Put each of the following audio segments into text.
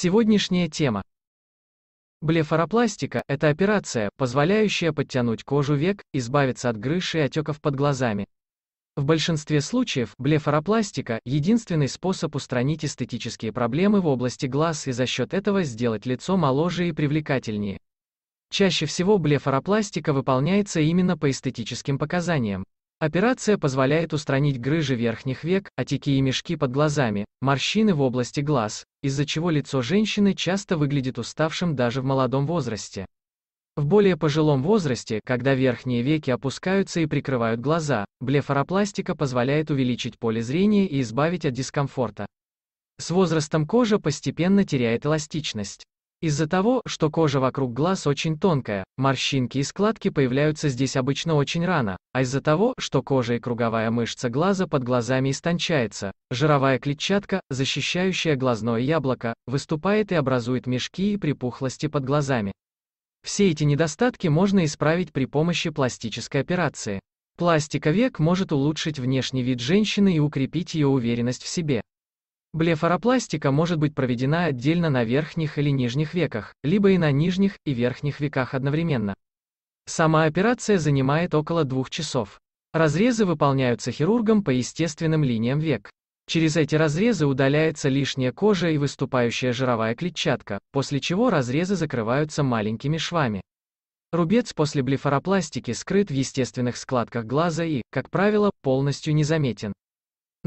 Сегодняшняя тема. Блефаропластика – это операция, позволяющая подтянуть кожу век, избавиться от грыж и отеков под глазами. В большинстве случаев блефаропластика – единственный способ устранить эстетические проблемы в области глаз и за счет этого сделать лицо моложе и привлекательнее. Чаще всего блефаропластика выполняется именно по эстетическим показаниям. Операция позволяет устранить грыжи верхних век, отеки и мешки под глазами, морщины в области глаз, из-за чего лицо женщины часто выглядит уставшим даже в молодом возрасте. В более пожилом возрасте, когда верхние веки опускаются и прикрывают глаза, блефаропластика позволяет увеличить поле зрения и избавить от дискомфорта. С возрастом кожа постепенно теряет эластичность. Из-за того, что кожа вокруг глаз очень тонкая, морщинки и складки появляются здесь обычно очень рано, а из-за того, что кожа и круговая мышца глаза под глазами истончается, жировая клетчатка, защищающая глазное яблоко, выступает и образует мешки и припухлости под глазами. Все эти недостатки можно исправить при помощи пластической операции. Пластика век может улучшить внешний вид женщины и укрепить ее уверенность в себе. Блефаропластика может быть проведена отдельно на верхних или нижних веках, либо и на нижних и верхних веках одновременно. Сама операция занимает около двух часов. Разрезы выполняются хирургом по естественным линиям век. Через эти разрезы удаляется лишняя кожа и выступающая жировая клетчатка, после чего разрезы закрываются маленькими швами. Рубец после блефаропластики скрыт в естественных складках глаза и, как правило, полностью незаметен.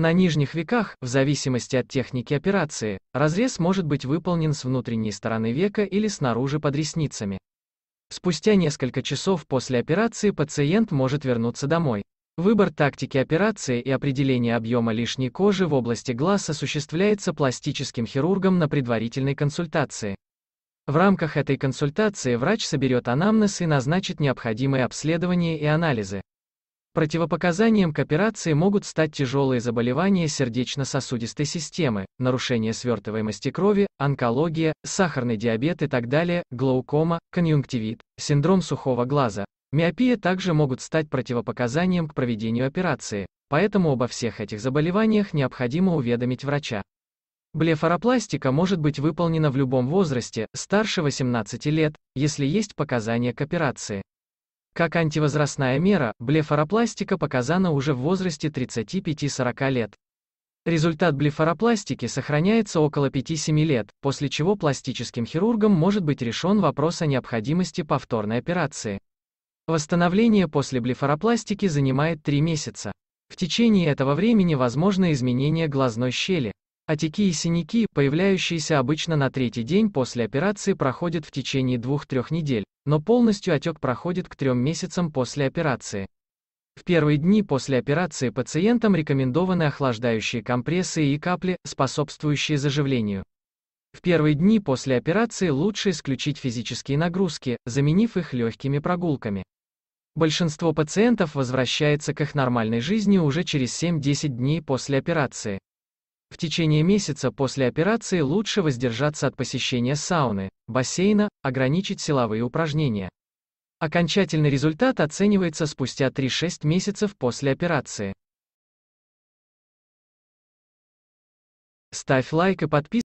На нижних веках, в зависимости от техники операции, разрез может быть выполнен с внутренней стороны века или снаружи под ресницами. Спустя несколько часов после операции пациент может вернуться домой. Выбор тактики операции и определение объема лишней кожи в области глаз осуществляется пластическим хирургом на предварительной консультации. В рамках этой консультации врач соберет анамнез и назначит необходимые обследования и анализы. Противопоказанием к операции могут стать тяжелые заболевания сердечно-сосудистой системы, нарушение свертываемости крови, онкология, сахарный диабет и так далее, глаукома, конъюнктивит, синдром сухого глаза. Миопия также могут стать противопоказанием к проведению операции, поэтому обо всех этих заболеваниях необходимо уведомить врача. Блефаропластика может быть выполнена в любом возрасте, старше 18 лет, если есть показания к операции. Как антивозрастная мера, блефаропластика показана уже в возрасте 35-40 лет. Результат блефаропластики сохраняется около 5-7 лет, после чего пластическим хирургом может быть решен вопрос о необходимости повторной операции. Восстановление после блефаропластики занимает 3 месяца. В течение этого времени возможно изменение глазной щели. Отеки а и синяки, появляющиеся обычно на третий день после операции, проходят в течение 2-3 недель, но полностью отек проходит к 3 месяцам после операции. В первые дни после операции пациентам рекомендованы охлаждающие компрессы и капли, способствующие заживлению. В первые дни после операции лучше исключить физические нагрузки, заменив их легкими прогулками. Большинство пациентов возвращается к их нормальной жизни уже через 7-10 дней после операции. В течение месяца после операции лучше воздержаться от посещения сауны, бассейна, ограничить силовые упражнения. Окончательный результат оценивается спустя 3-6 месяцев после операции. Ставь лайк и подписывайся.